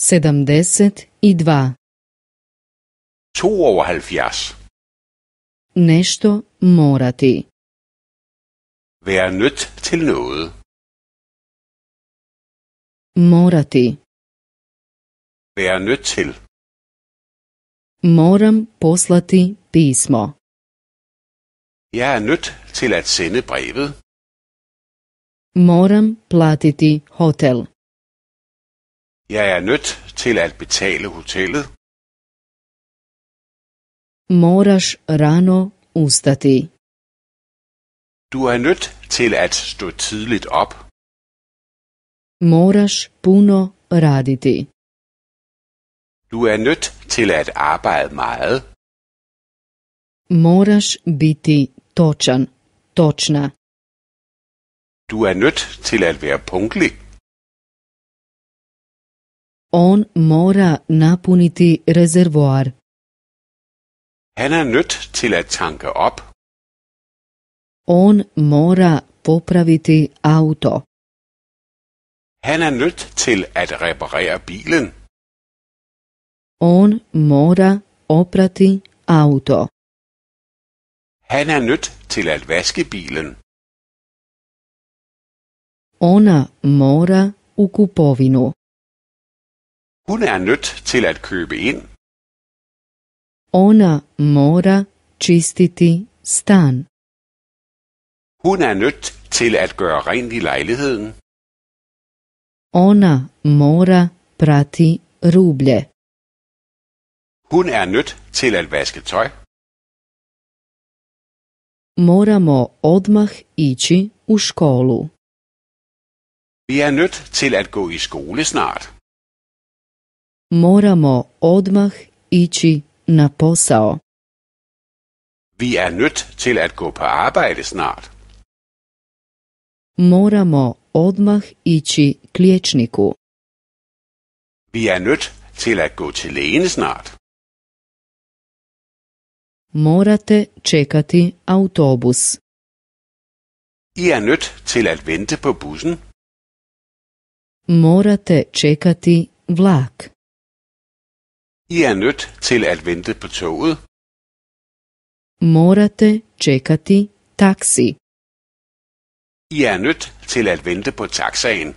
72. Nešto morati. Være nødt til noget. Morati. Være nødt til. Moram poslati pismo. Jeg er nødt til at sende brevet. Moram platiti hotel. Jeg er nødt til at betale hotellet. Moras rano ustati. Du er nødt til at stå tidligt op. Moras puno raditi. Du er nødt til at arbejde meget. Moras biti točan, točna. Du er nødt til at være punktlig. On mora napuniti rezervoar. Han er nødt til at tanke op. On mora popraviti auto. Han er nødt til at reparere bilen. On mora oprati auto. Han er nødt til at vaske bilen. Ona mora u kupovinu. Hun er nødt til at købe ind. Ona mora čistiti stan. Hun er nødt til at gøre rent i lejligheden. Ona mora prati ruble. Hun er nødt til at vaske tøj. Moramo odmah ići u školu. Vi er nødt til at gå i skole snart. moramo odmah ići na posao. Vi er nødt til at gå på arbejde snart. Moramo odmah ići k liječniku. Vi er nødt til at gå til lægen snart. Morate čekati autobus. I er nødt til at vente på bussen. Morate čekati vlak. I er nødt til at vente på toget. Morate čekati taxi. I er nødt til at vente på taxaen.